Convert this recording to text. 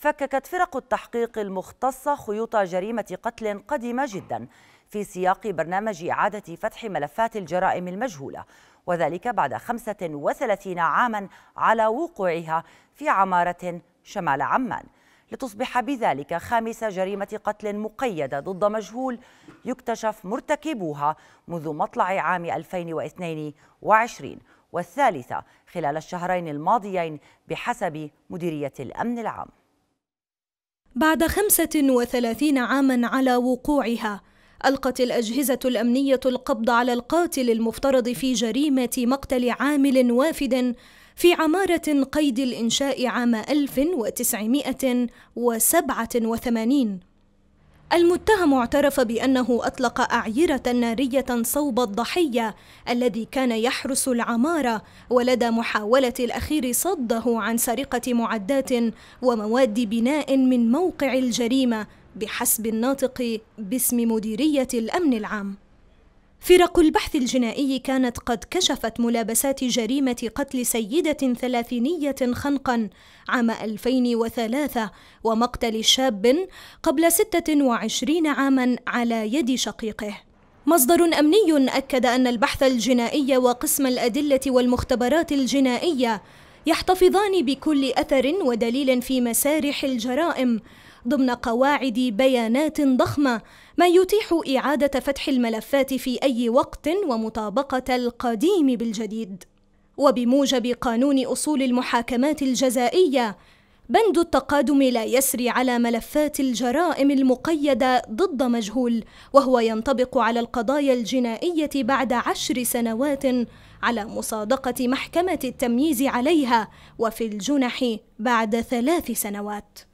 فككت فرق التحقيق المختصة خيوط جريمة قتل قديمة جدا في سياق برنامج إعادة فتح ملفات الجرائم المجهولة وذلك بعد 35 عاما على وقوعها في عمارة شمال عمان لتصبح بذلك خامس جريمة قتل مقيدة ضد مجهول يكتشف مرتكبوها منذ مطلع عام 2022 والثالثة خلال الشهرين الماضيين بحسب مديرية الأمن العام بعد 35 عاما على وقوعها ألقت الأجهزة الأمنية القبض على القاتل المفترض في جريمة مقتل عامل وافد في عمارة قيد الإنشاء عام 1987 المتهم اعترف بأنه أطلق أعيرة نارية صوب الضحية الذي كان يحرس العمارة ولدى محاولة الأخير صده عن سرقة معدات ومواد بناء من موقع الجريمة بحسب الناطق باسم مديرية الأمن العام فرق البحث الجنائي كانت قد كشفت ملابسات جريمة قتل سيدة ثلاثينية خنقا عام 2003 ومقتل شاب قبل 26 عاما على يد شقيقه مصدر أمني أكد أن البحث الجنائي وقسم الأدلة والمختبرات الجنائية يحتفظان بكل أثر ودليل في مسارح الجرائم ضمن قواعد بيانات ضخمة ما يتيح إعادة فتح الملفات في أي وقت ومطابقة القديم بالجديد وبموجب قانون أصول المحاكمات الجزائية بند التقادم لا يسري على ملفات الجرائم المقيدة ضد مجهول وهو ينطبق على القضايا الجنائية بعد عشر سنوات على مصادقة محكمة التمييز عليها وفي الجنح بعد ثلاث سنوات